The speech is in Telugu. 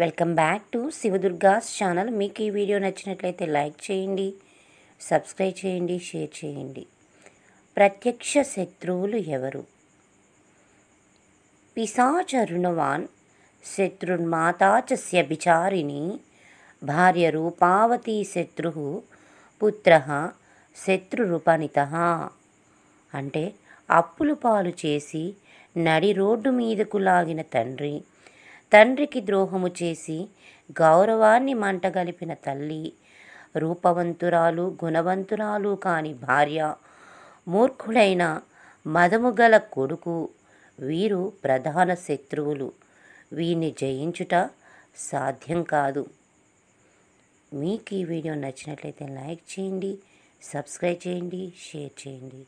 welcome back to Shivadurga's channel మీకు ఈ వీడియో నచ్చినట్లయితే లైక్ చేయండి సబ్స్క్రైబ్ చేయండి షేర్ చేయండి ప్రత్యక్ష శత్రువులు ఎవరు పిశాచ రుణవాన్ శత్రున్మాతాచస్యభిచారిణి భార్య రూపావతి శత్రు పుత్ర శత్రురూపణిత అంటే అప్పులు పాలు చేసి నడి రోడ్డు మీదకు లాగిన తండ్రి తండ్రికి ద్రోహము చేసి గౌరవాన్ని మంటగలిపిన తల్లి రూపవంతురాలు గుణవంతురాలు కాని భార్య మూర్ఖుడైన మదముగల కొడుకు వీరు ప్రధాన శత్రువులు వీరిని జయించుట సాధ్యం కాదు మీకు ఈ వీడియో నచ్చినట్లయితే లైక్ చేయండి సబ్స్క్రైబ్ చేయండి షేర్ చేయండి